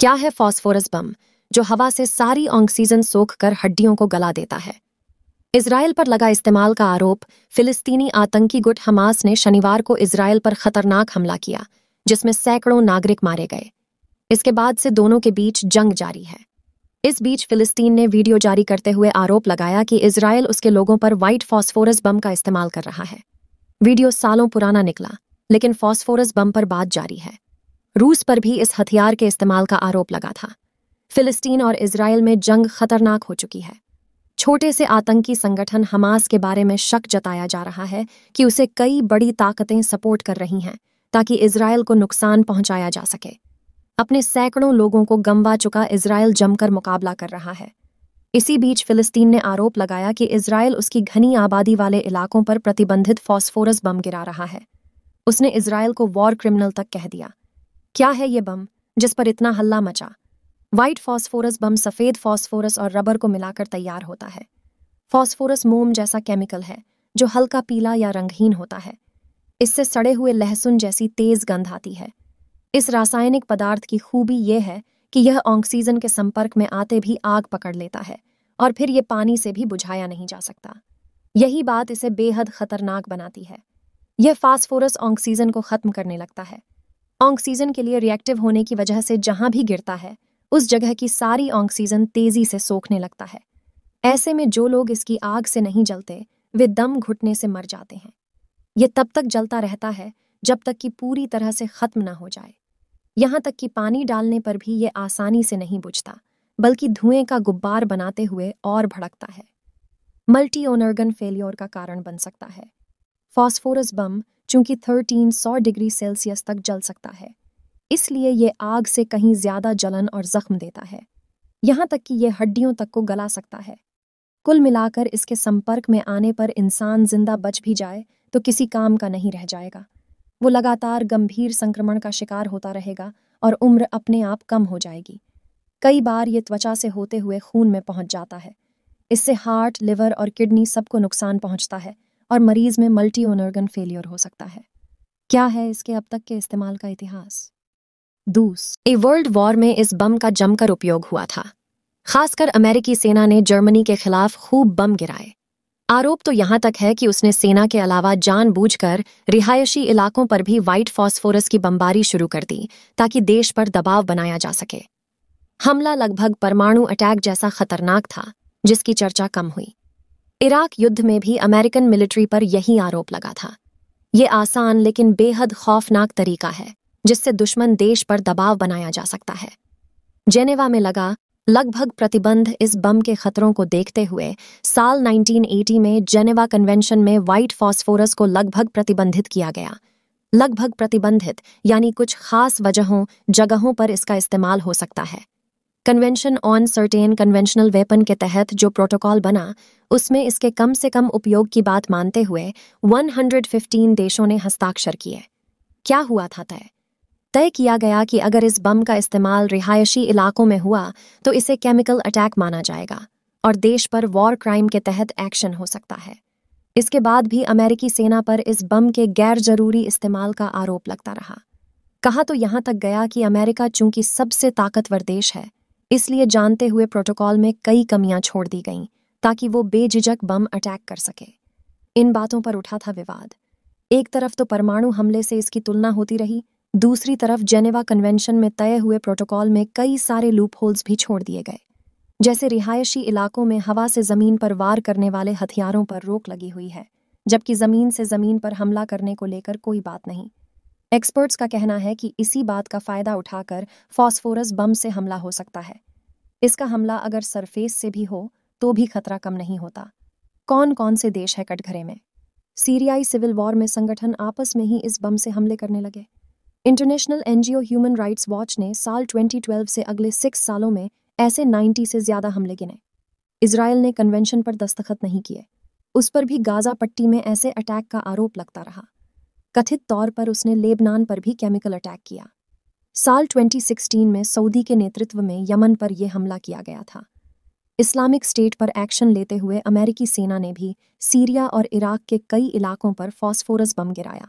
क्या है फॉस्फोरस बम जो हवा से सारी ऑक्सीजन सोख कर हड्डियों को गला देता है इसराइल पर लगा इस्तेमाल का आरोप फिलिस्तीनी आतंकी गुट हमास ने शनिवार को इसराइल पर खतरनाक हमला किया जिसमें सैकड़ों नागरिक मारे गए इसके बाद से दोनों के बीच जंग जारी है इस बीच फिलिस्तीन ने वीडियो जारी करते हुए आरोप लगाया कि इसराइल उसके लोगों पर व्हाइट फॉस्फोरस बम का इस्तेमाल कर रहा है वीडियो सालों पुराना निकला लेकिन फॉस्फोरस बम पर बात जारी है रूस पर भी इस हथियार के इस्तेमाल का आरोप लगा था फिलिस्तीन और इसराइल में जंग खतरनाक हो चुकी है छोटे से आतंकी संगठन हमास के बारे में शक जताया जा रहा है कि उसे कई बड़ी ताकतें सपोर्ट कर रही हैं ताकि इसराइल को नुकसान पहुंचाया जा सके अपने सैकड़ों लोगों को गंवा चुका इसराइल जमकर मुकाबला कर रहा है इसी बीच फिलिस्तीन ने आरोप लगाया कि इसराइल उसकी घनी आबादी वाले इलाकों पर प्रतिबंधित फॉस्फोरस बम गिरा रहा है उसने इसराइल को वॉर क्रिमिनल तक कह दिया क्या है ये बम जिस पर इतना हल्ला मचा व्हाइट फॉस्फोरस बम सफ़ेद फॉस्फोरस और रबर को मिलाकर तैयार होता है फॉस्फोरस मोम जैसा केमिकल है जो हल्का पीला या रंगहीन होता है इससे सड़े हुए लहसुन जैसी तेज गंध आती है इस रासायनिक पदार्थ की खूबी यह है कि यह ऑक्सीजन के संपर्क में आते भी आग पकड़ लेता है और फिर ये पानी से भी बुझाया नहीं जा सकता यही बात इसे बेहद खतरनाक बनाती है यह फास्फोरस ऑक्सीजन को खत्म करने लगता है ऑक्सीजन के लिए रिएक्टिव होने की वजह से जहां भी गिरता है उस जगह की सारी ऑक्सीजन तेजी से सोखने लगता है ऐसे में जो लोग इसकी आग से नहीं जलते वे दम घुटने से मर जाते हैं यह तब तक जलता रहता है जब तक कि पूरी तरह से खत्म ना हो जाए यहां तक कि पानी डालने पर भी यह आसानी से नहीं बुझता बल्कि धुएं का गुब्बार बनाते हुए और भड़कता है मल्टी ओनर्गन फेल्योर का कारण बन सकता है फॉस्फोरस बम चूंकि 1300 डिग्री सेल्सियस तक जल सकता है इसलिए ये आग से कहीं ज्यादा जलन और जख्म देता है यहां तक कि यह हड्डियों तक को गला सकता है कुल मिलाकर इसके संपर्क में आने पर इंसान जिंदा बच भी जाए तो किसी काम का नहीं रह जाएगा वो लगातार गंभीर संक्रमण का शिकार होता रहेगा और उम्र अपने आप कम हो जाएगी कई बार ये त्वचा से होते हुए खून में पहुंच जाता है इससे हार्ट लिवर और किडनी सबको नुकसान पहुंचता है और मरीज में मल्टी ओनर्गन फेलियर हो सकता है क्या है इसके अब तक के इस्तेमाल का इतिहास दूस ए वर्ल्ड वॉर में इस बम का जमकर उपयोग हुआ था खासकर अमेरिकी सेना ने जर्मनी के खिलाफ खूब बम गिराए आरोप तो यहां तक है कि उसने सेना के अलावा जानबूझकर रिहायशी इलाकों पर भी व्हाइट फॉस्फोरस की बमबारी शुरू कर दी ताकि देश पर दबाव बनाया जा सके हमला लगभग परमाणु अटैक जैसा खतरनाक था जिसकी चर्चा कम हुई इराक युद्ध में भी अमेरिकन मिलिट्री पर यही आरोप लगा था ये आसान लेकिन बेहद खौफनाक तरीका है जिससे दुश्मन देश पर दबाव बनाया जा सकता है जेनेवा में लगा लगभग प्रतिबंध इस बम के खतरों को देखते हुए साल 1980 में जेनेवा कन्वेंशन में व्हाइट फॉस्फोरस को लगभग प्रतिबंधित किया गया लगभग प्रतिबंधित यानी कुछ खास वजहों जगहों पर इसका इस्तेमाल हो सकता है convention on certain conventional weapon के तहत जो प्रोटोकॉल बना उसमें इसके कम से कम उपयोग की बात मानते हुए 115 देशों ने हस्ताक्षर किए क्या हुआ था तय तय किया गया कि अगर इस बम का इस्तेमाल रिहायशी इलाकों में हुआ तो इसे केमिकल अटैक माना जाएगा और देश पर वॉर क्राइम के तहत एक्शन हो सकता है इसके बाद भी अमेरिकी सेना पर इस बम के गैर जरूरी इस्तेमाल का आरोप लगता रहा कहा तो यहां तक गया कि अमेरिका चूंकि सबसे ताकतवर देश है इसलिए जानते हुए प्रोटोकॉल में कई कमियां छोड़ दी गईं ताकि वो बेझिझक बम अटैक कर सके इन बातों पर उठा था विवाद एक तरफ तो परमाणु हमले से इसकी तुलना होती रही दूसरी तरफ जेनेवा कन्वेंशन में तय हुए प्रोटोकॉल में कई सारे लूप होल्स भी छोड़ दिए गए जैसे रिहायशी इलाकों में हवा से ज़मीन पर वार करने वाले हथियारों पर रोक लगी हुई है जबकि ज़मीन से ज़मीन पर हमला करने को लेकर कोई बात नहीं एक्सपर्ट्स का कहना है कि इसी बात का फ़ायदा उठाकर फॉस्फोरस बम से हमला हो सकता है इसका हमला अगर सरफेस से भी हो तो भी खतरा कम नहीं होता कौन कौन से देश है कटघरे में सीरियाई सिविल वॉर में संगठन आपस में ही इस बम से हमले करने लगे international NGO human rights watch ने साल 2012 से अगले सिक्स सालों में ऐसे 90 से ज्यादा हमले गिने इसराइल ने कन्वेंशन पर दस्तखत नहीं किए उस पर भी गाजा पट्टी में ऐसे अटैक का आरोप लगता रहा कथित तौर पर उसने लेबनान पर भी केमिकल अटैक किया साल 2016 में सऊदी के नेतृत्व में यमन पर यह हमला किया गया था इस्लामिक स्टेट पर एक्शन लेते हुए अमेरिकी सेना ने भी सीरिया और इराक के कई इलाकों पर फॉस्फोरस बम गिराया